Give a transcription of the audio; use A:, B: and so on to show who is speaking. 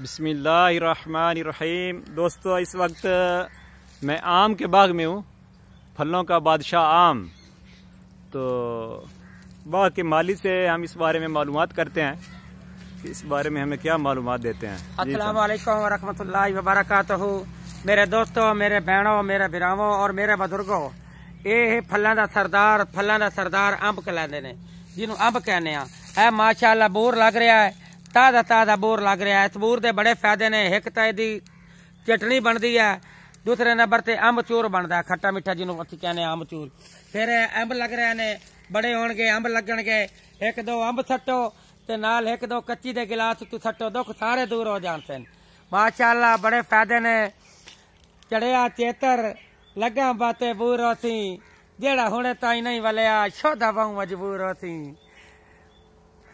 A: बसमीम दोस्तों इस वक्त मैं आम के बाग में हूँ फलों का बादशाह आम तो बाग के माली से हम इस बारे में मालूम करते हैं कि इस बारे में हमें क्या मालूम देते हैं अस्सलाम
B: वालेकुम वबरक मेरे दोस्तों मेरे बहनों मेरे बिरावों और मेरे बुजुर्गो ये फलों का सरदार फलों का सरदार अंब कहते हैं ਨੇ अंब कहने माशाला बोर लग रहा है ਤਾਜ਼ਾ ਤਾਜ਼ਾ ਬੋਰ ਲੱਗ ਰਿਹਾ ਇਸ ਬੋਰ ਦੇ ਬੜੇ ਫਾਇਦੇ ਨੇ ਇੱਕ ਤਾਂ ਇਹਦੀ ਚਟਣੀ ਬਣਦੀ ਹੈ ਦੂਸਰੇ ਨੰਬਰ ਤੇ ਚੂਰ ਬਣਦਾ ਖੱਟਾ ਮਿੱਠਾ ਜਿਹਨੂੰ ਅਸੀਂ ਕਹਿੰਦੇ ਚੂਰ ਫਿਰ ਅੰਬ ਲੱਗ ਰਹੇ ਨੇ ਬੜੇ ਹੋਣਗੇ ਅੰਬ ਲੱਗਣਗੇ ਇੱਕ ਦੋ ਅੰਬ ਛੱਟੋ ਤੇ ਨਾਲ ਇੱਕ ਦੋ ਕੱਚੀ ਦੇ ਗਲਾਸ ਤੂੰ ਛੱਟੋ ਦੁੱਖ ਸਾਰੇ ਦੂਰ ਹੋ ਜਾਂਦੇ ਨੇ ਮਾਸ਼ਾਅੱਲਾ ਬੜੇ ਫਾਇਦੇ ਨੇ ਚੜਿਆ ਚੇਤਰ ਲੱਗਾ ਬਾਤੇ ਬੂਰ ਅਸੀਂ ਜਿਹੜਾ ਹੁਣੇ ਤਾਈ ਨਹੀਂ ਵਲਿਆ ਸ਼ੋਧਾ ਵਾਂ ਮਜਬੂਰ ਅਸੀਂ